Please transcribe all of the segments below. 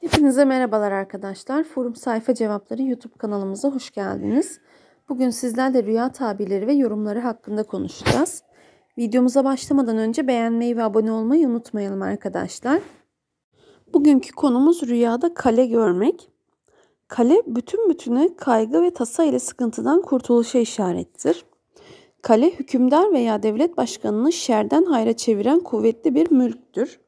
Hepinize merhabalar arkadaşlar. Forum Sayfa Cevapları YouTube kanalımıza hoş geldiniz. Bugün sizlerle rüya tabirleri ve yorumları hakkında konuşacağız. Videomuza başlamadan önce beğenmeyi ve abone olmayı unutmayalım arkadaşlar. Bugünkü konumuz rüyada kale görmek. Kale bütün bütüne kaygı ve tasa ile sıkıntıdan kurtuluşa işarettir. Kale hükümdar veya devlet başkanını şerden hayra çeviren kuvvetli bir mülktür.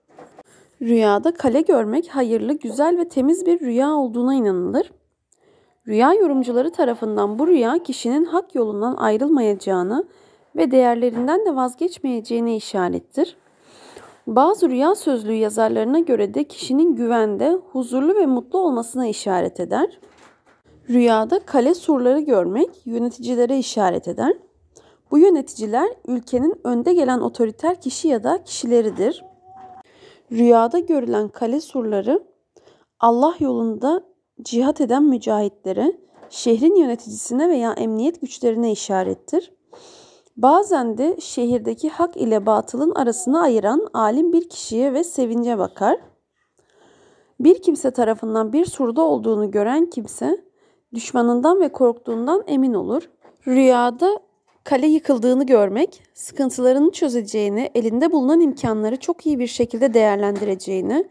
Rüyada kale görmek hayırlı, güzel ve temiz bir rüya olduğuna inanılır. Rüya yorumcuları tarafından bu rüya kişinin hak yolundan ayrılmayacağını ve değerlerinden de vazgeçmeyeceğini işarettir. Bazı rüya sözlüğü yazarlarına göre de kişinin güvende, huzurlu ve mutlu olmasına işaret eder. Rüyada kale surları görmek yöneticilere işaret eder. Bu yöneticiler ülkenin önde gelen otoriter kişi ya da kişileridir. Rüyada görülen kale surları Allah yolunda cihat eden mücahitlere, şehrin yöneticisine veya emniyet güçlerine işarettir. Bazen de şehirdeki hak ile batılın arasını ayıran alim bir kişiye ve sevince bakar. Bir kimse tarafından bir surda olduğunu gören kimse düşmanından ve korktuğundan emin olur. Rüyada kale yıkıldığını görmek, sıkıntılarını çözeceğini, elinde bulunan imkanları çok iyi bir şekilde değerlendireceğini,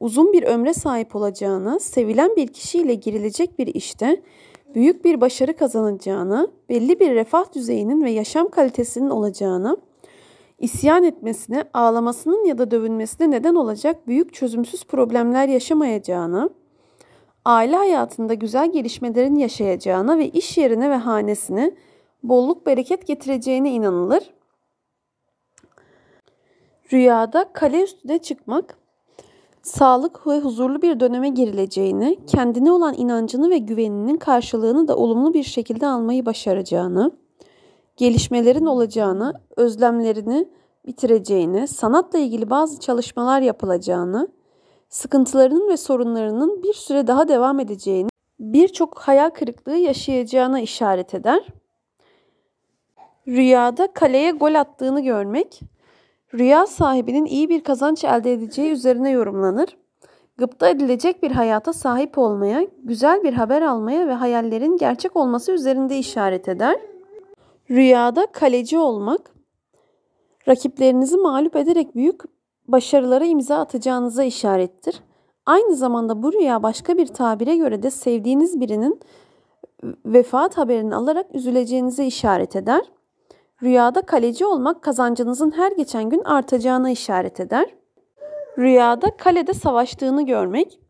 uzun bir ömre sahip olacağını, sevilen bir kişiyle girilecek bir işte büyük bir başarı kazanacağını, belli bir refah düzeyinin ve yaşam kalitesinin olacağını, isyan etmesine, ağlamasının ya da dövünmesine neden olacak büyük çözümsüz problemler yaşamayacağını, aile hayatında güzel gelişmelerin yaşayacağını ve iş yerine ve hanesini bolluk bereket getireceğine inanılır. Rüyada kale üstüne çıkmak, sağlık ve huzurlu bir döneme girileceğini, kendine olan inancını ve güveninin karşılığını da olumlu bir şekilde almayı başaracağını, gelişmelerin olacağını, özlemlerini bitireceğini, sanatla ilgili bazı çalışmalar yapılacağını, sıkıntılarının ve sorunlarının bir süre daha devam edeceğini, birçok hayal kırıklığı yaşayacağına işaret eder. Rüyada kaleye gol attığını görmek, rüya sahibinin iyi bir kazanç elde edeceği üzerine yorumlanır. Gıpta edilecek bir hayata sahip olmaya, güzel bir haber almaya ve hayallerin gerçek olması üzerinde işaret eder. Rüyada kaleci olmak, rakiplerinizi mağlup ederek büyük başarılara imza atacağınıza işarettir. Aynı zamanda bu rüya başka bir tabire göre de sevdiğiniz birinin vefat haberini alarak üzüleceğinize işaret eder. Rüyada kaleci olmak kazancınızın her geçen gün artacağına işaret eder. Rüyada kalede savaştığını görmek,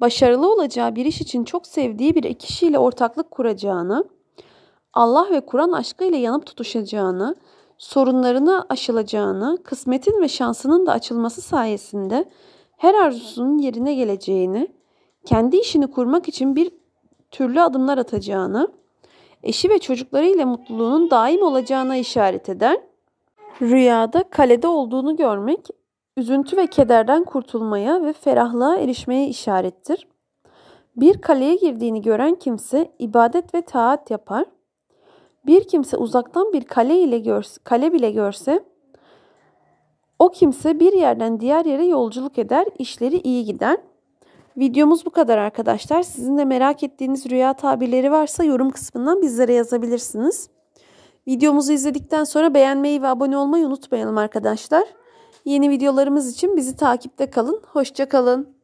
başarılı olacağı bir iş için çok sevdiği bir kişiyle ortaklık kuracağını, Allah ve Kur'an aşkıyla yanıp tutuşacağını, sorunlarını aşılacağını, kısmetin ve şansının da açılması sayesinde her arzusunun yerine geleceğini, kendi işini kurmak için bir türlü adımlar atacağını, eşi ve çocuklarıyla mutluluğunun daim olacağına işaret eder. Rüyada kalede olduğunu görmek, üzüntü ve kederden kurtulmaya ve ferahlığa erişmeye işarettir. Bir kaleye girdiğini gören kimse ibadet ve taat yapar. Bir kimse uzaktan bir kale ile görse, kale bile görse o kimse bir yerden diğer yere yolculuk eder, işleri iyi gider.'' Videomuz bu kadar arkadaşlar. Sizin de merak ettiğiniz rüya tabirleri varsa yorum kısmından bizlere yazabilirsiniz. Videomuzu izledikten sonra beğenmeyi ve abone olmayı unutmayalım arkadaşlar. Yeni videolarımız için bizi takipte kalın. Hoşçakalın.